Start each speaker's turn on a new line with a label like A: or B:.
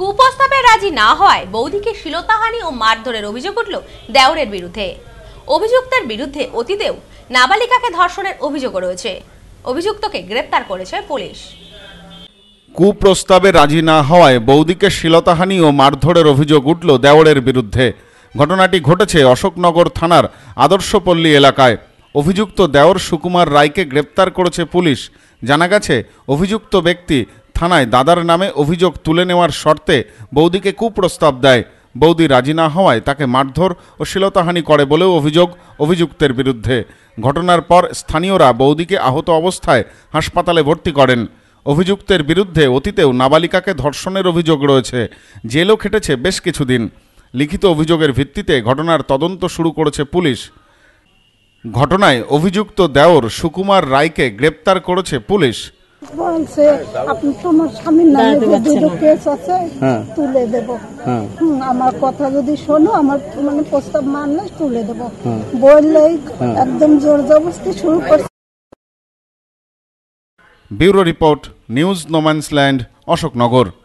A: কুপ্রস্তাবে রাজি না হওয়ায় বৌদিকে শিলতাহানি ও মারধরের অভিযোগ উঠল দেওরের বিরুদ্ধে অভিযুক্তের বিরুদ্ধে অতীতেও নাবালিকাকে ধর্ষণের অভিযোগ রয়েছে অভিযুক্তকে গ্রেপ্তার করেছে পুলিশ
B: কুপ্রস্তাবে রাজি না হওয়ায় বৌদিকে শিলতাহানি ও মারধরের অভিযোগ উঠল দেওরের বিরুদ্ধে ঘটনাটি ঘটেছে অশোকনগর থানার আদর্শপল্লী এলাকায় অভিযুক্ত দেওর সুকুমার রায়কে গ্রেপ্তার করেছে পুলিশ জানা গেছে অভিযুক্ত ব্যক্তি থানায় দাদার নামে অভিযোগ তুলে নেওয়ার শর্তে বৌদিকে কুপ্রস্তাব দেয় বৌদি রাজি না হওয়ায় তাকে মারধর ও শিলতাহানি করে বলেও অভিযোগ অভিযুক্তের বিরুদ্ধে ঘটনার পর স্থানীয়রা বৌদিকে আহত অবস্থায় হাসপাতালে ভর্তি করেন অভিযুক্তের বিরুদ্ধে অতীতেও নাবালিকাকে ধর্ষণের অভিযোগ রয়েছে জেলও খেটেছে বেশ কিছুদিন লিখিত অভিযোগের ভিত্তিতে ঘটনার তদন্ত শুরু করেছে পুলিশ ঘটনায় অভিযুক্ত দেওর সুকুমার রায়কে গ্রেপ্তার করেছে পুলিশ
C: বলছে আপনি তোমার স্বামীর নামে দুটো কেস আছে হ্যাঁ। তুলে দেব হ্যাঁ। আমার কথা যদি শোনো আমার মানে প্রস্তাব মানলে তুলে দেব হ্যাঁ। বললেই একদম জোর জবরদস্তি শুরু করছে
B: bureau report news no man's land Ashoknagar